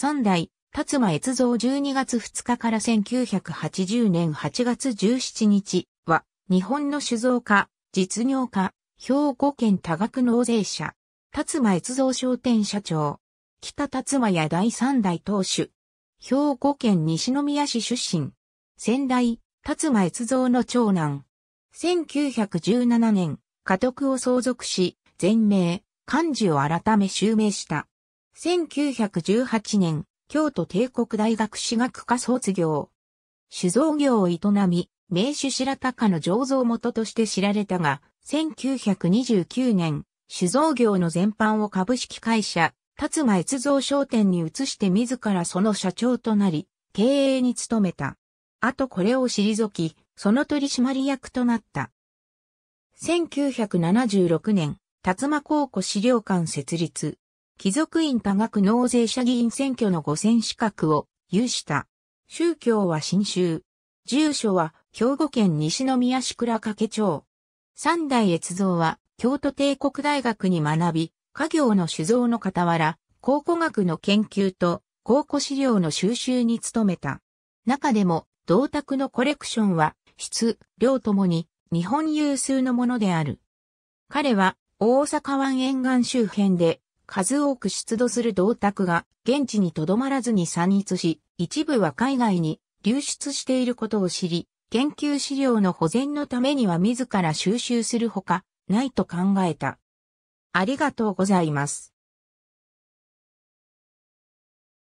三代、辰馬越造12月2日から1980年8月17日は、日本の酒造家、実業家、兵庫県多額納税者、辰馬越造商店社長、北辰馬屋第三代当主、兵庫県西宮市出身、仙台、辰馬越造の長男、1917年、家督を相続し、全名、漢字を改め襲名した。1918年、京都帝国大学史学科卒業。酒造業を営み、名手白鷹の醸造元として知られたが、1929年、酒造業の全般を株式会社、辰馬越造商店に移して自らその社長となり、経営に努めた。あとこれを退き、その取締役となった。1976年、辰馬高校資料館設立。貴族院多額納税者議員選挙の五選資格を有した。宗教は新州。住所は兵庫県西宮市倉掛町。三代越造は京都帝国大学に学び、家業の酒造の傍ら、考古学の研究と考古資料の収集に努めた。中でも、銅鐸のコレクションは、質、量ともに日本有数のものである。彼は大阪湾沿岸周辺で数多く出土する銅鐸が現地にとどまらずに散逸し、一部は海外に流出していることを知り、研究資料の保全のためには自ら収集するほかないと考えた。ありがとうございます。